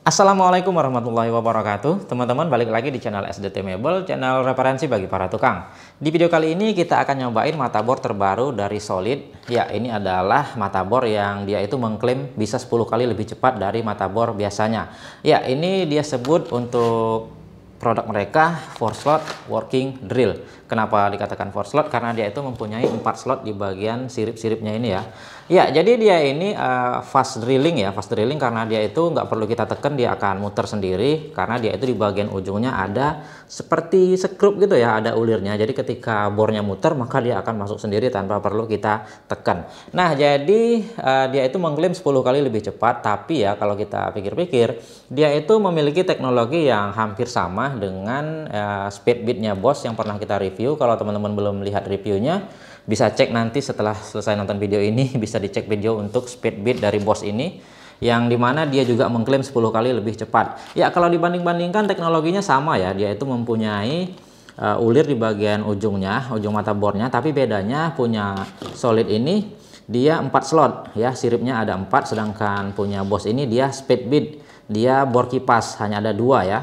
Assalamualaikum warahmatullahi wabarakatuh Teman-teman balik lagi di channel SDT Mebel Channel referensi bagi para tukang Di video kali ini kita akan nyobain mata bor terbaru dari Solid Ya ini adalah mata bor yang dia itu mengklaim bisa 10 kali lebih cepat dari mata bor biasanya Ya ini dia sebut untuk produk mereka four slot working drill. Kenapa dikatakan four slot? Karena dia itu mempunyai empat slot di bagian sirip-siripnya ini ya. Ya, jadi dia ini uh, fast drilling ya, fast drilling karena dia itu nggak perlu kita tekan, dia akan muter sendiri karena dia itu di bagian ujungnya ada seperti sekrup gitu ya, ada ulirnya. Jadi ketika bornya muter maka dia akan masuk sendiri tanpa perlu kita tekan. Nah, jadi uh, dia itu mengklaim 10 kali lebih cepat, tapi ya kalau kita pikir-pikir, dia itu memiliki teknologi yang hampir sama dengan uh, speed beatnya Bos yang pernah kita review. Kalau teman-teman belum lihat reviewnya, bisa cek nanti setelah selesai nonton video ini, bisa dicek video untuk speed beat dari bos ini yang dimana dia juga mengklaim 10 kali lebih cepat. Ya kalau dibanding-bandingkan teknologinya sama ya, dia itu mempunyai uh, ulir di bagian ujungnya, ujung mata bornya, tapi bedanya punya solid ini dia 4 slot ya, siripnya ada 4 sedangkan punya bos ini dia speed beat dia bor kipas hanya ada dua ya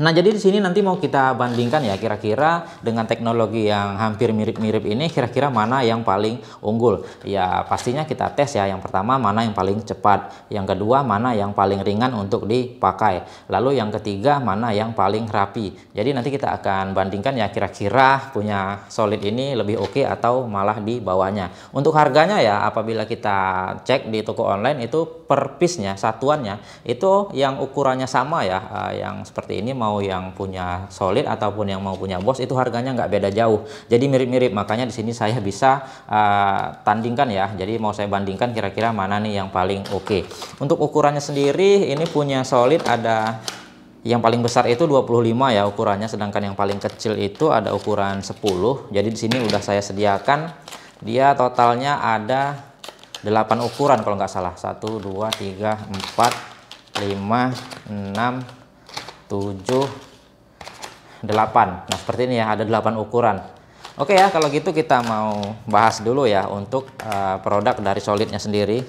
Nah, jadi di sini nanti mau kita bandingkan ya kira-kira dengan teknologi yang hampir mirip-mirip ini kira-kira mana yang paling unggul. Ya, pastinya kita tes ya. Yang pertama mana yang paling cepat, yang kedua mana yang paling ringan untuk dipakai. Lalu yang ketiga mana yang paling rapi. Jadi nanti kita akan bandingkan ya kira-kira punya solid ini lebih oke okay atau malah di bawahnya. Untuk harganya ya apabila kita cek di toko online itu per piece-nya, satuannya itu yang ukurannya sama ya eh, yang seperti ini mau mau yang punya solid ataupun yang mau punya bos itu harganya nggak beda jauh. Jadi mirip-mirip. Makanya di sini saya bisa uh, tandingkan ya. Jadi mau saya bandingkan kira-kira mana nih yang paling oke. Okay. Untuk ukurannya sendiri ini punya solid ada yang paling besar itu 25 ya ukurannya sedangkan yang paling kecil itu ada ukuran 10. Jadi di sini udah saya sediakan dia totalnya ada 8 ukuran kalau nggak salah 1 2 3 4 5 6 7 8 nah seperti ini ya ada 8 ukuran Oke ya kalau gitu kita mau bahas dulu ya untuk uh, produk dari solidnya sendiri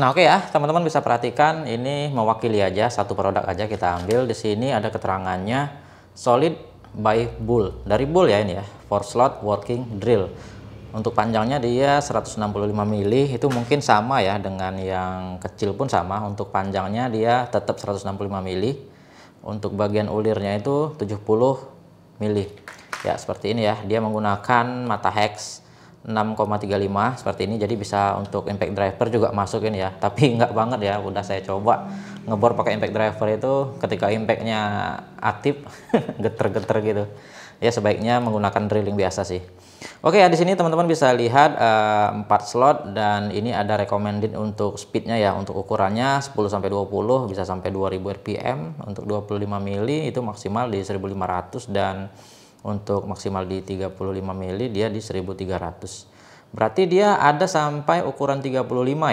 Nah oke okay ya teman-teman bisa perhatikan ini mewakili aja satu produk aja kita ambil di sini ada keterangannya solid by bull dari bull ya ini ya for slot working drill untuk panjangnya dia 165 mili itu mungkin sama ya dengan yang kecil pun sama. Untuk panjangnya dia tetap 165 mili. Untuk bagian ulirnya itu 70 mili. Ya seperti ini ya. Dia menggunakan mata hex 6,35 seperti ini. Jadi bisa untuk impact driver juga masukin ya. Tapi nggak banget ya. Udah saya coba ngebor pakai impact driver itu ketika impactnya aktif geter-geter gitu. Ya sebaiknya menggunakan drilling biasa sih. Oke ya di sini teman-teman bisa lihat eh, empat 4 slot dan ini ada recommended untuk speednya ya untuk ukurannya 10 sampai 20 bisa sampai 2000 rpm untuk 25 mili itu maksimal di 1500 dan untuk maksimal di 35 mili dia di 1300 berarti dia ada sampai ukuran 35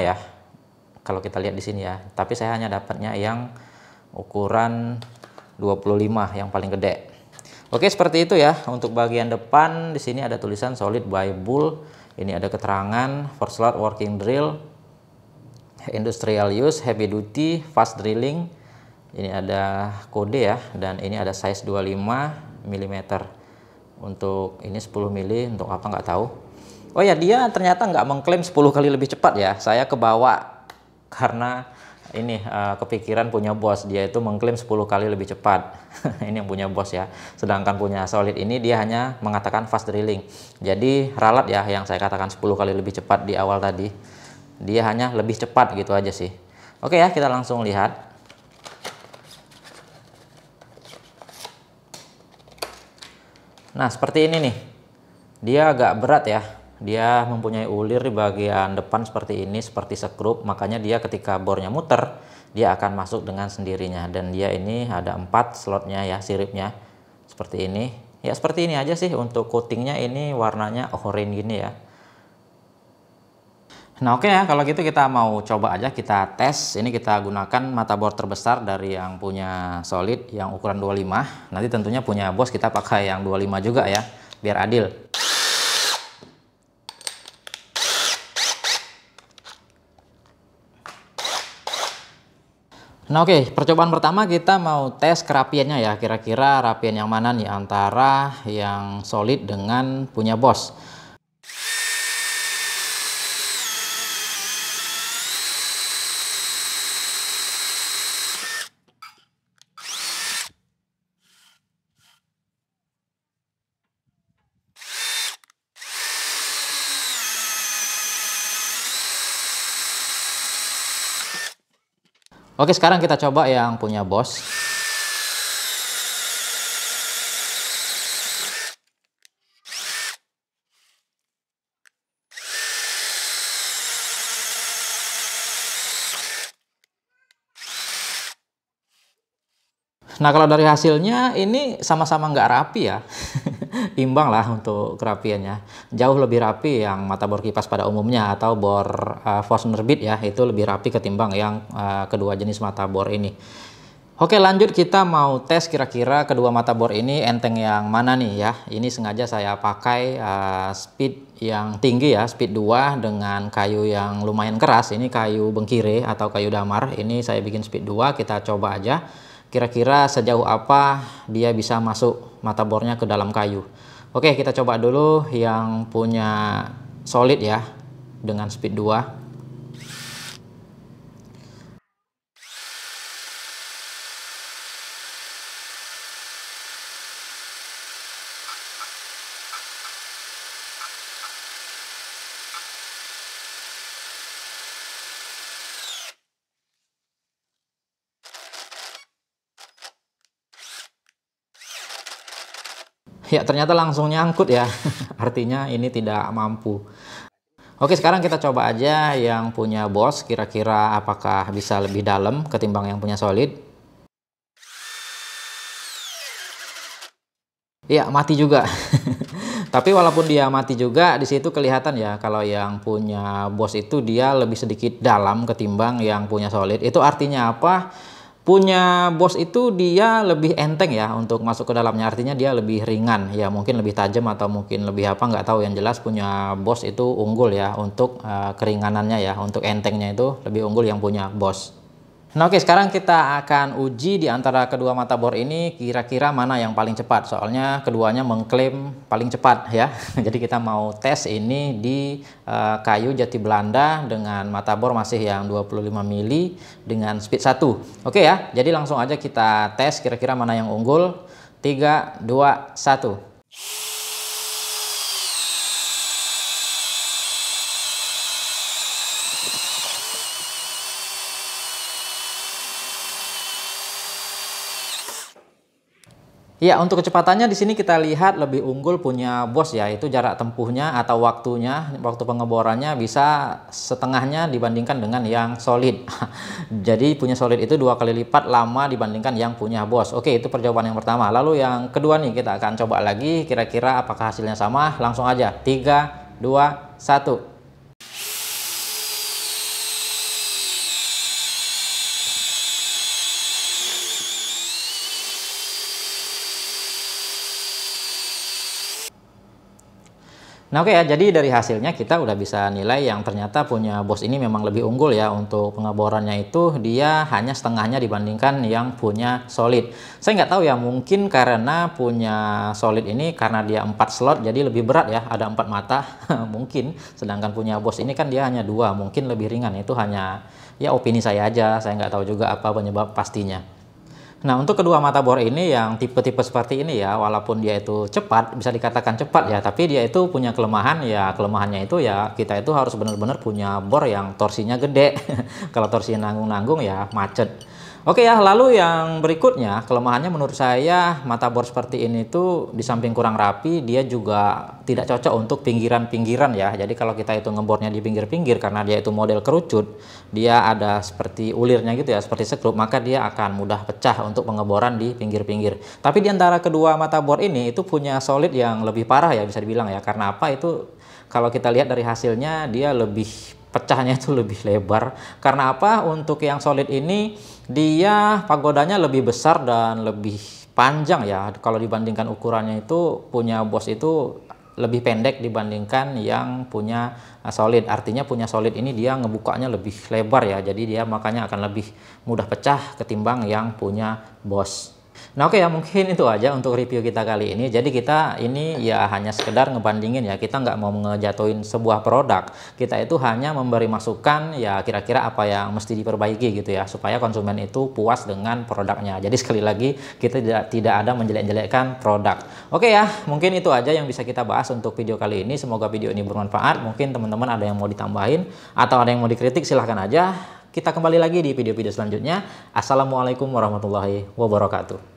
ya kalau kita lihat di sini ya tapi saya hanya dapatnya yang ukuran 25 yang paling gede Oke, seperti itu ya. Untuk bagian depan di sini ada tulisan solid by bull. Ini ada keterangan for slot working drill, industrial use, heavy duty, fast drilling. Ini ada kode ya dan ini ada size 25 mm. Untuk ini 10 mili untuk apa nggak tahu. Oh ya, dia ternyata nggak mengklaim 10 kali lebih cepat ya. Saya kebawa karena ini uh, kepikiran punya bos dia itu mengklaim 10 kali lebih cepat ini yang punya bos ya sedangkan punya solid ini dia hanya mengatakan fast drilling jadi ralat ya yang saya katakan 10 kali lebih cepat di awal tadi dia hanya lebih cepat gitu aja sih oke ya kita langsung lihat nah seperti ini nih dia agak berat ya dia mempunyai ulir di bagian depan seperti ini seperti sekrup makanya dia ketika bornya muter dia akan masuk dengan sendirinya dan dia ini ada empat slotnya ya siripnya seperti ini ya seperti ini aja sih untuk coatingnya ini warnanya orange gini ya Nah oke okay ya kalau gitu kita mau coba aja kita tes ini kita gunakan mata bor terbesar dari yang punya solid yang ukuran 25 nanti tentunya punya bos kita pakai yang 25 juga ya biar adil Nah oke, okay, percobaan pertama kita mau tes kerapiannya ya, kira-kira rapian yang mana nih antara yang solid dengan punya bos. Oke, sekarang kita coba yang punya Bos. Nah kalau dari hasilnya ini sama-sama nggak rapi ya. imbang lah untuk kerapiannya. Jauh lebih rapi yang mata bor kipas pada umumnya atau bor uh, eh, Forstner Bit ya, itu lebih rapi ketimbang yang uh, kedua jenis mata bor ini. Oke lanjut kita mau tes kira-kira kedua mata bor ini enteng yang mana nih ya. Ini sengaja saya pakai uh, speed yang tinggi ya, speed 2 dengan kayu yang lumayan keras. Ini kayu bengkire atau kayu damar. Ini saya bikin speed 2, kita coba aja kira-kira sejauh apa dia bisa masuk mata bornya ke dalam kayu. Oke, kita coba dulu yang punya solid ya dengan speed 2. Ya, ternyata langsung nyangkut ya. Artinya ini tidak mampu. Oke, sekarang kita coba aja yang punya bos kira-kira apakah bisa lebih dalam ketimbang yang punya solid. Ya, mati juga. Tapi walaupun dia mati juga di situ kelihatan ya kalau yang punya bos itu dia lebih sedikit dalam ketimbang yang punya solid. Itu artinya apa? punya bos itu dia lebih enteng ya untuk masuk ke dalamnya artinya dia lebih ringan ya mungkin lebih tajam atau mungkin lebih apa nggak tahu yang jelas punya bos itu unggul ya untuk uh, keringanannya ya untuk entengnya itu lebih unggul yang punya bos Nah oke sekarang kita akan uji di antara kedua mata bor ini kira-kira mana yang paling cepat soalnya keduanya mengklaim paling cepat ya jadi kita mau tes ini di uh, kayu jati Belanda dengan mata bor masih yang 25 mili dengan speed 1 oke ya jadi langsung aja kita tes kira-kira mana yang unggul 3, 2, 1 Ya, untuk kecepatannya di sini kita lihat lebih unggul punya bos ya, itu jarak tempuhnya atau waktunya, waktu pengeborannya bisa setengahnya dibandingkan dengan yang solid. Jadi punya solid itu dua kali lipat lama dibandingkan yang punya bos. Oke, itu perjawaban yang pertama. Lalu yang kedua nih kita akan coba lagi kira-kira apakah hasilnya sama. Langsung aja, tiga dua satu. Nah oke okay ya, jadi dari hasilnya kita udah bisa nilai yang ternyata punya bos ini memang lebih unggul ya untuk pengeborannya itu dia hanya setengahnya dibandingkan yang punya solid. Saya nggak tahu ya mungkin karena punya solid ini karena dia empat slot jadi lebih berat ya, ada empat mata mungkin. Sedangkan punya bos ini kan dia hanya dua, mungkin lebih ringan itu hanya ya opini saya aja, saya nggak tahu juga apa penyebab pastinya. Nah, untuk kedua mata bor ini yang tipe-tipe seperti ini ya, walaupun dia itu cepat, bisa dikatakan cepat ya, tapi dia itu punya kelemahan ya, kelemahannya itu ya kita itu harus benar-benar punya bor yang torsinya gede. Kalau torsinya nanggung-nanggung ya macet. Oke ya, lalu yang berikutnya kelemahannya menurut saya mata bor seperti ini tuh di samping kurang rapi, dia juga tidak cocok untuk pinggiran-pinggiran ya. Jadi kalau kita itu ngebornya di pinggir-pinggir karena dia itu model kerucut, dia ada seperti ulirnya gitu ya, seperti sekrup, maka dia akan mudah pecah untuk pengeboran di pinggir-pinggir. Tapi di antara kedua mata bor ini itu punya solid yang lebih parah ya bisa dibilang ya. Karena apa itu kalau kita lihat dari hasilnya dia lebih pecahnya itu lebih lebar. Karena apa? Untuk yang solid ini dia pagodanya lebih besar dan lebih panjang ya. Kalau dibandingkan ukurannya itu punya bos itu lebih pendek dibandingkan yang punya eh, solid. Artinya punya solid ini dia ngebukanya lebih lebar ya. Jadi dia makanya akan lebih mudah pecah ketimbang yang punya bos. Nah oke okay, ya mungkin itu aja untuk review kita kali ini. Jadi kita ini ya hanya sekedar ngebandingin ya. Kita nggak mau ngejatuhin sebuah produk. Kita itu hanya memberi masukan ya kira-kira apa yang mesti diperbaiki gitu ya. Supaya konsumen itu puas dengan produknya. Jadi sekali lagi kita tidak, tidak ada menjelek-jelekkan produk. Oke okay, ya mungkin itu aja yang bisa kita bahas untuk video kali ini. Semoga video ini bermanfaat. Mungkin teman-teman ada yang mau ditambahin atau ada yang mau dikritik silahkan aja. Kita kembali lagi di video-video selanjutnya. Assalamualaikum warahmatullahi wabarakatuh.